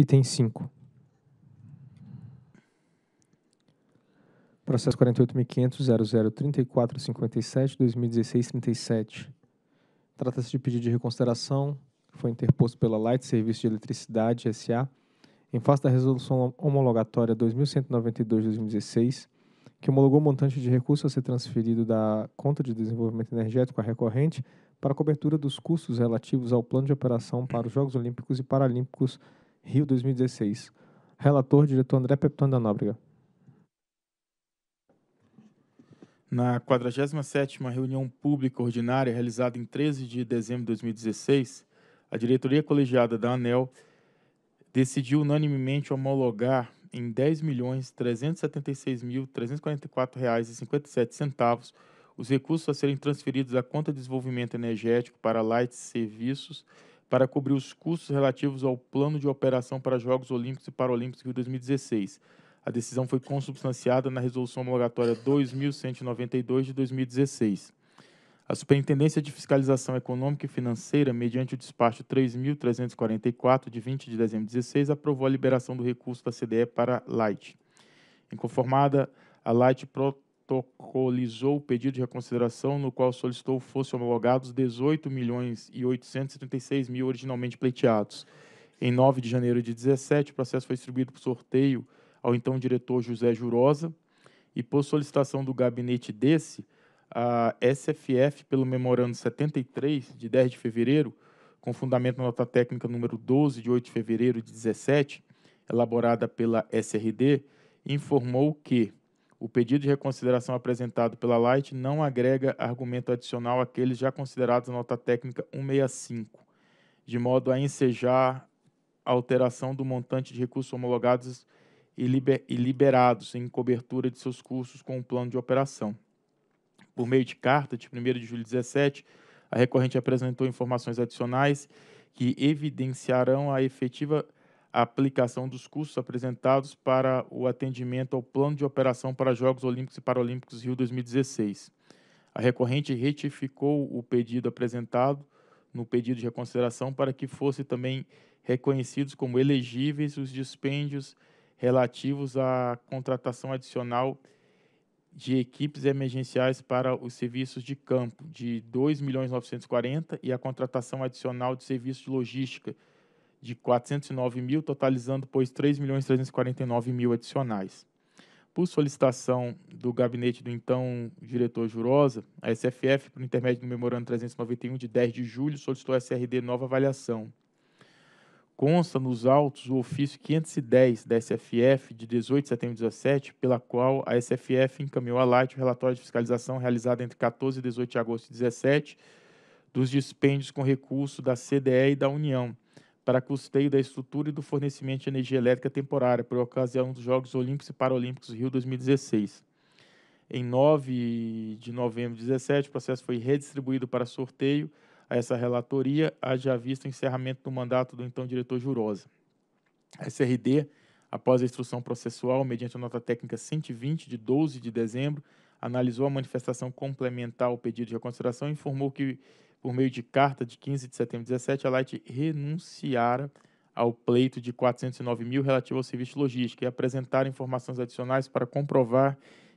Item 5. Processo 48.500.0034.57.2016.37. Trata-se de pedido de reconsideração que foi interposto pela Light Serviço de Eletricidade S.A. em face da Resolução Homologatória 2.192.2016, que homologou o montante de recurso a ser transferido da Conta de Desenvolvimento Energético à recorrente para a cobertura dos custos relativos ao plano de operação para os Jogos Olímpicos e Paralímpicos Rio 2016. Relator, diretor André Peptone da Nóbrega. Na 47ª reunião pública ordinária, realizada em 13 de dezembro de 2016, a diretoria colegiada da ANEL decidiu unanimemente homologar em R$ 10.376.344,57 os recursos a serem transferidos à conta de desenvolvimento energético para Light Serviços para cobrir os custos relativos ao plano de operação para Jogos Olímpicos e Paralímpicos de 2016. A decisão foi consubstanciada na Resolução Homologatória 2192 de 2016. A Superintendência de Fiscalização Econômica e Financeira, mediante o despacho 3.344, de 20 de dezembro de 2016, aprovou a liberação do recurso da CDE para Light. Inconformada, a Light protocolizou o pedido de reconsideração no qual solicitou fossem homologados 18 milhões e 836 mil originalmente pleiteados. Em 9 de janeiro de 17, o processo foi distribuído por sorteio ao então diretor José Jurosa e por solicitação do gabinete desse, a SFF, pelo memorando 73 de 10 de fevereiro, com fundamento na nota técnica número 12 de 8 de fevereiro de 17, elaborada pela SRD, informou que o pedido de reconsideração apresentado pela Light não agrega argumento adicional àqueles já considerados na nota técnica 165, de modo a ensejar a alteração do montante de recursos homologados e, liber, e liberados em cobertura de seus cursos com o plano de operação. Por meio de carta de 1 de julho de 17, a recorrente apresentou informações adicionais que evidenciarão a efetiva a aplicação dos custos apresentados para o atendimento ao plano de operação para Jogos Olímpicos e Paralímpicos Rio 2016. A recorrente retificou o pedido apresentado no pedido de reconsideração para que fosse também reconhecidos como elegíveis os dispêndios relativos à contratação adicional de equipes emergenciais para os serviços de campo de 2 milhões e a contratação adicional de serviços de logística de 409 mil, totalizando, pois, 3.349.000 milhões mil adicionais. Por solicitação do gabinete do então diretor Jurosa, a SFF, por intermédio do memorando 391 de 10 de julho, solicitou à SRD nova avaliação. Consta nos autos o ofício 510 da SFF, de 18 de setembro de 17, pela qual a SFF encaminhou à Light o relatório de fiscalização realizado entre 14 e 18 de agosto de 17 dos dispêndios com recurso da CDE e da União, para custeio da estrutura e do fornecimento de energia elétrica temporária por ocasião dos Jogos Olímpicos e Paralímpicos Rio 2016. Em 9 de novembro de 2017, o processo foi redistribuído para sorteio a essa relatoria, haja visto o encerramento do mandato do então diretor Jurosa. A SRD, após a instrução processual, mediante a nota técnica 120 de 12 de dezembro, analisou a manifestação complementar ao pedido de reconsideração e informou que por meio de carta de 15 de setembro de 17, a Light renunciara ao pleito de 409 mil relativo ao serviço logístico e apresentar informações adicionais para comprovar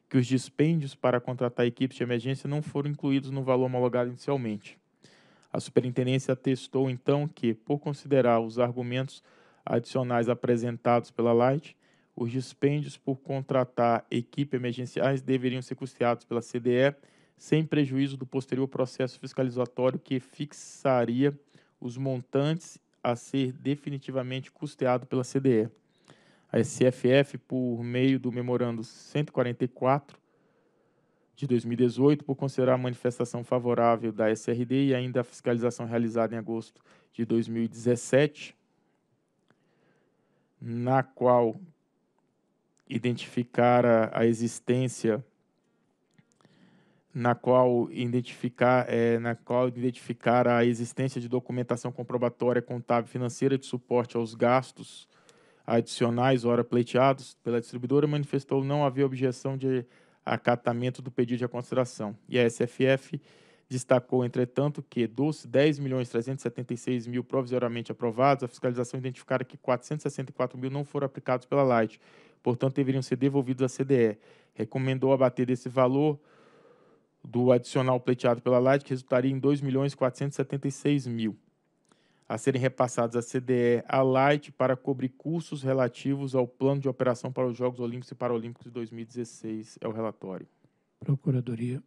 que os dispêndios para contratar equipes de emergência não foram incluídos no valor homologado inicialmente. A superintendência atestou então que, por considerar os argumentos adicionais apresentados pela Light, os dispêndios por contratar equipe emergenciais deveriam ser custeados pela CDE sem prejuízo do posterior processo fiscalizatório que fixaria os montantes a ser definitivamente custeado pela CDE. A SFF, por meio do Memorando 144 de 2018, por considerar a manifestação favorável da SRD e ainda a fiscalização realizada em agosto de 2017, na qual identificara a existência na qual identificar, é, na qual identificar a existência de documentação comprobatória contábil financeira de suporte aos gastos adicionais, ora pleiteados pela distribuidora, manifestou não haver objeção de acatamento do pedido de consideração. E a SFF destacou, entretanto, que dos 10 milhões 376 mil provisoriamente aprovados, a fiscalização identificara que 464 mil não foram aplicados pela Light, portanto deveriam ser devolvidos à CDE. Recomendou abater desse valor do adicional pleiteado pela Light que resultaria em 2 milhões mil, a serem repassados à CDE, à Light para cobrir custos relativos ao plano de operação para os Jogos Olímpicos e Paralímpicos de 2016, é o relatório. Procuradoria.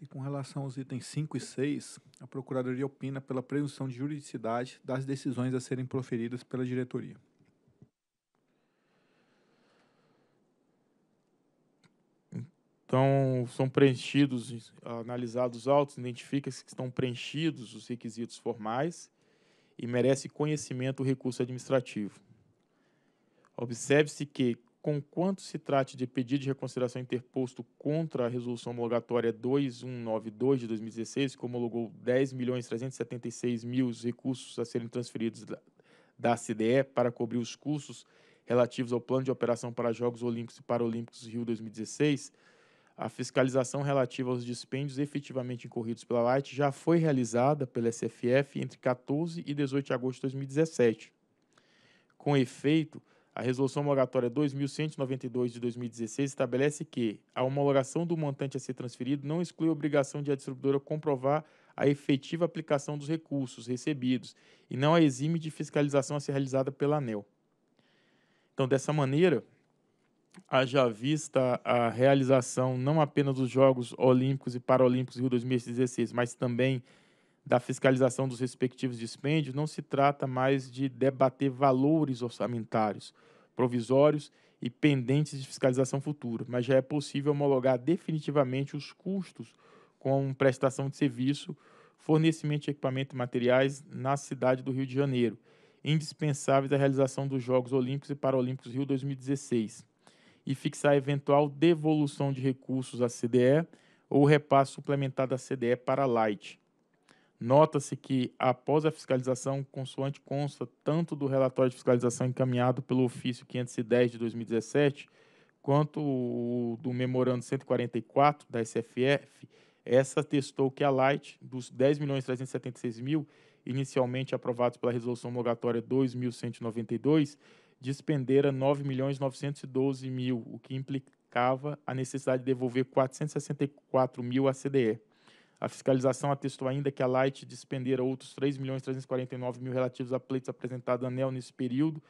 E com relação aos itens 5 e 6, a Procuradoria opina pela presunção de juridicidade das decisões a serem proferidas pela diretoria. Então, são preenchidos, analisados autos, identifica-se que estão preenchidos os requisitos formais e merece conhecimento o recurso administrativo. Observe-se que, conquanto se trate de pedido de reconsideração interposto contra a Resolução Homologatória 2192 de 2016, que homologou 376 mil recursos a serem transferidos da, da CDE para cobrir os custos relativos ao plano de operação para Jogos Olímpicos e Paralímpicos Rio 2016, a fiscalização relativa aos dispêndios efetivamente incorridos pela Light já foi realizada pela SFF entre 14 e 18 de agosto de 2017. Com efeito, a Resolução Moratória 2192 de 2016 estabelece que a homologação do montante a ser transferido não exclui a obrigação de a distribuidora comprovar a efetiva aplicação dos recursos recebidos e não a exime de fiscalização a ser realizada pela ANEL. Então, dessa maneira, haja vista a realização não apenas dos Jogos Olímpicos e Paralímpicos Rio 2016, mas também da fiscalização dos respectivos dispêndios, não se trata mais de debater valores orçamentários provisórios e pendentes de fiscalização futura, mas já é possível homologar definitivamente os custos com prestação de serviço, fornecimento de equipamento e materiais na cidade do Rio de Janeiro, indispensáveis à realização dos Jogos Olímpicos e Paralímpicos Rio 2016 e fixar eventual devolução de recursos à CDE ou repasse suplementar da CDE para a Light. Nota-se que, após a fiscalização, consoante consta tanto do relatório de fiscalização encaminhado pelo ofício 510 de 2017, quanto do memorando 144 da SFF, essa testou que a Light, dos 10 milhões 376 mil inicialmente aprovados pela resolução homologatória 2192, despendera 9 milhões 912 mil, o que implicava a necessidade de devolver 464 mil à CDE. A fiscalização atestou ainda que a Light despendera outros 3 milhões 349 mil relativos a pleitos apresentados à ANEL nesse período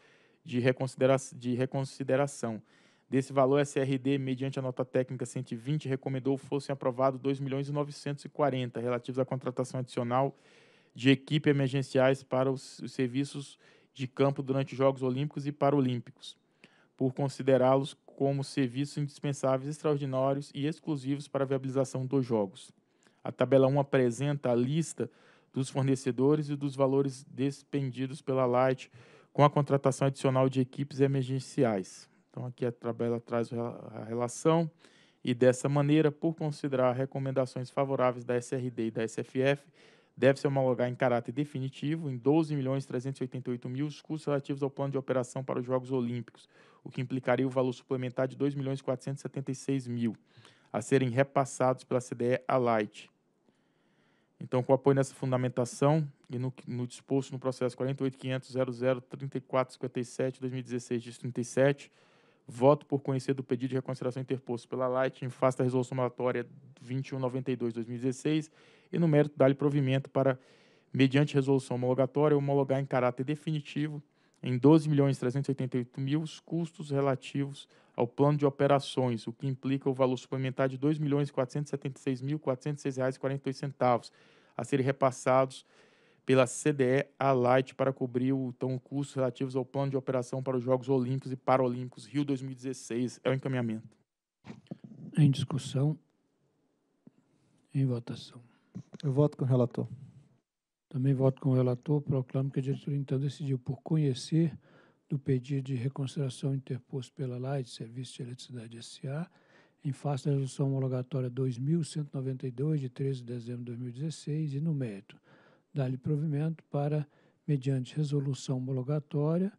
de, reconsidera de reconsideração. Desse valor, a SRD, mediante a nota técnica 120, recomendou fossem aprovados 2 milhões e 940 relativos à contratação adicional de equipe emergenciais para os, os serviços de campo durante Jogos Olímpicos e Paralímpicos, por considerá-los como serviços indispensáveis, extraordinários e exclusivos para a viabilização dos Jogos. A tabela 1 apresenta a lista dos fornecedores e dos valores despendidos pela Light com a contratação adicional de equipes emergenciais. Então, aqui a tabela traz a relação e, dessa maneira, por considerar recomendações favoráveis da SRD e da SFF, deve ser homologar em caráter definitivo em 12 milhões 388 mil os custos relativos ao plano de operação para os Jogos Olímpicos, o que implicaria o valor suplementar de 2 milhões 476 mil a serem repassados pela CDE à Light. Então, com apoio nessa fundamentação e no, no disposto no processo 485000034572016 00 37 Voto por conhecer do pedido de reconsideração interposto pela Light em face da resolução relatória 2192-2016 e no mérito dar-lhe provimento para, mediante resolução homologatória, homologar em caráter definitivo em 12.388.000 milhões mil os custos relativos ao plano de operações, o que implica o valor suplementar de R$ 2.476.406,48 a serem repassados pela CDE a Light para cobrir o, tão custos relativos ao plano de operação para os Jogos Olímpicos e Paralímpicos Rio 2016. É o encaminhamento. Em discussão. Em votação. Eu voto com o relator. Também voto com o relator. Proclamo que a diretoria então decidiu por conhecer do pedido de reconsideração interposto pela Light Serviço de Eletricidade S.A., em face da resolução homologatória 2192, de 13 de dezembro de 2016, e no mérito dar-lhe provimento para, mediante resolução homologatória,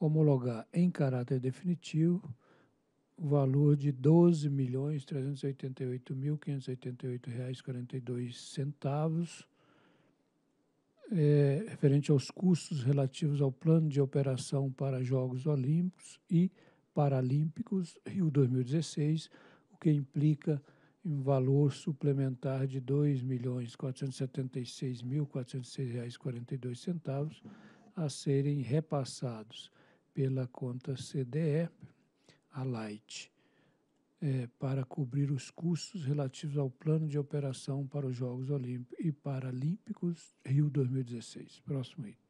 homologar em caráter definitivo o valor de R$ 12.388.588,42, é, referente aos custos relativos ao plano de operação para Jogos Olímpicos e Paralímpicos Rio 2016, o que implica em valor suplementar de R$ 2.476.406,42 a serem repassados pela conta CDE, a Light, é, para cobrir os custos relativos ao plano de operação para os Jogos Olímpicos e Paralímpicos Rio 2016. Próximo item.